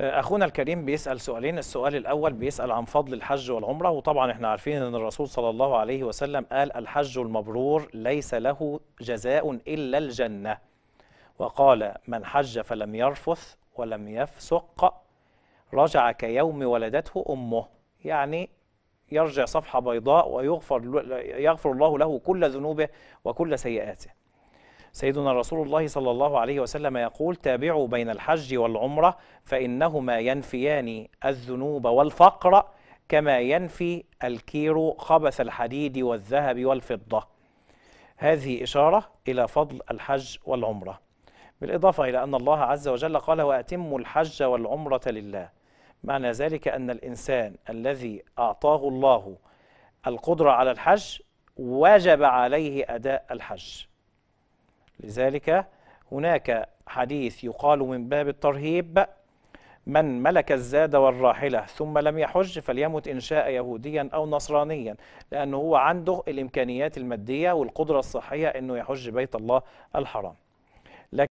اخونا الكريم بيسال سؤالين السؤال الاول بيسال عن فضل الحج والعمره وطبعا احنا عارفين ان الرسول صلى الله عليه وسلم قال الحج المبرور ليس له جزاء الا الجنه وقال من حج فلم يرفث ولم يفسق رجع كيوم ولدته امه يعني يرجع صفحه بيضاء ويغفر يغفر الله له كل ذنوبه وكل سيئاته سيدنا رسول الله صلى الله عليه وسلم يقول تابعوا بين الحج والعمرة فإنهما ينفيان الذنوب والفقر كما ينفي الكير خبث الحديد والذهب والفضة هذه إشارة إلى فضل الحج والعمرة بالإضافة إلى أن الله عز وجل قال وأتموا الحج والعمرة لله معنى ذلك أن الإنسان الذي أعطاه الله القدرة على الحج وجب عليه أداء الحج لذلك هناك حديث يقال من باب الترهيب من ملك الزاد والراحلة ثم لم يحج فليمت إن شاء يهوديا أو نصرانيا لأنه هو عنده الإمكانيات المادية والقدرة الصحية أنه يحج بيت الله الحرام